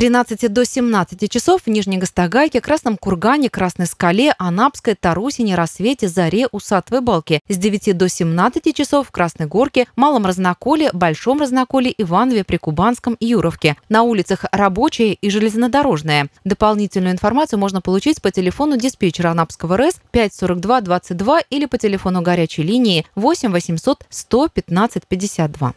13 до 17 часов в Нижней Гастагайке, Красном Кургане, Красной Скале, Анапской, Тарусине, Рассвете, Заре, Усатовой Балке. С 9 до 17 часов в Красной Горке, Малом Разноколе, Большом Разноколе, Иванове, Прикубанском и Юровке. На улицах Рабочая и Железнодорожная. Дополнительную информацию можно получить по телефону диспетчера Анапского РЭС 542 22 или по телефону горячей линии 8 800 115 52.